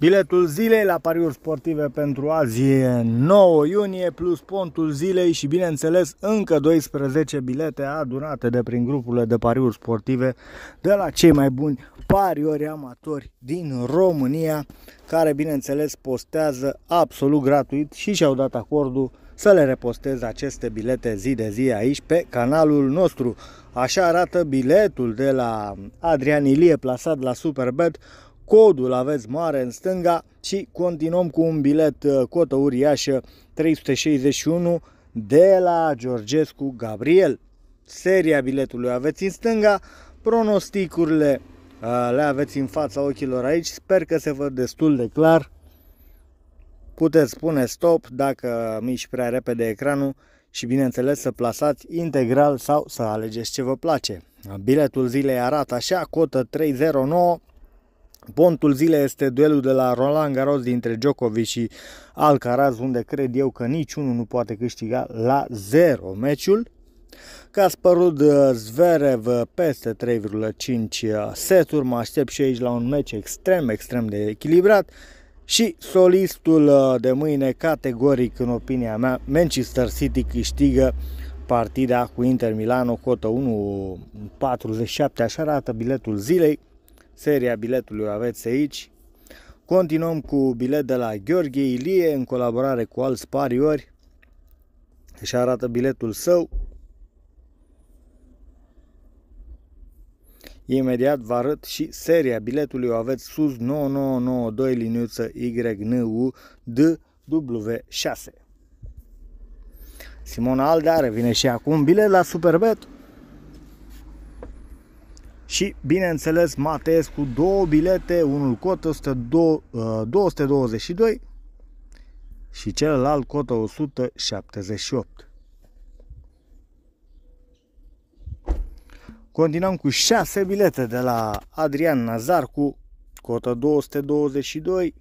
Biletul zilei la pariuri sportive pentru azi e 9 iunie plus pontul zilei și bineînțeles încă 12 bilete adunate de prin grupurile de pariuri sportive de la cei mai buni pariori amatori din România care bineînțeles postează absolut gratuit și și-au dat acordul să le repostez aceste bilete zi de zi aici pe canalul nostru. Așa arată biletul de la Adrian Ilie plasat la Superbet Codul aveți mare în stânga și continuăm cu un bilet uh, cotă uriașă 361 de la Georgescu Gabriel. Seria biletului aveți în stânga, pronosticurile uh, le aveți în fața ochilor aici. Sper că se văd destul de clar. Puteți spune stop dacă miști prea repede ecranul și bineînțeles să plasați integral sau să alegeți ce vă place. Biletul zilei arată așa, cotă 309, Pontul zilei este duelul de la Roland Garros dintre Djokovic și Alcaraz, unde cred eu că niciunul nu poate câștiga la 0 meciul. Casparud uh, Zverev uh, peste 3,5 uh, seturi, mă aștept și aici la un meci extrem, extrem de echilibrat. Și solistul de mâine, categoric în opinia mea, Manchester City câștigă partida cu Inter Milano, cotă 1.47, așa arată biletul zilei. Seria biletului o aveți aici. Continuăm cu bilet de la Gheorghe Ilie în colaborare cu alți pariori. Își arată biletul său. Imediat vă arăt și seria biletului, o aveți sus 9992 liniuță YNU DW6. Simona Aldare vine și acum bilet la Superbet și bineînțeles matez cu două bilete, unul cot 222 uh, și celălalt cotă 178. Continuăm cu 6 bilete de la Adrian Nazar cu cotă 222,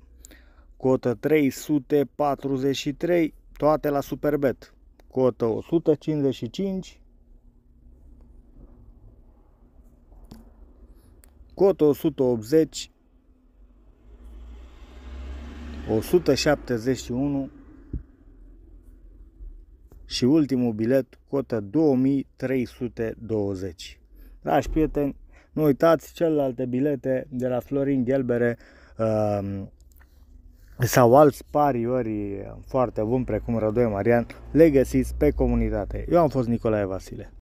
cotă 343, toate la Superbet, cotă 155, Cot 180 171 și ultimul bilet cotă 2320. Dragi prieteni, nu uitați celelalte bilete de la Florin Gelbere um, sau alți pariori foarte buni precum Rădoi Marian, le găsiți pe comunitate. Eu am fost Nicolae Vasile.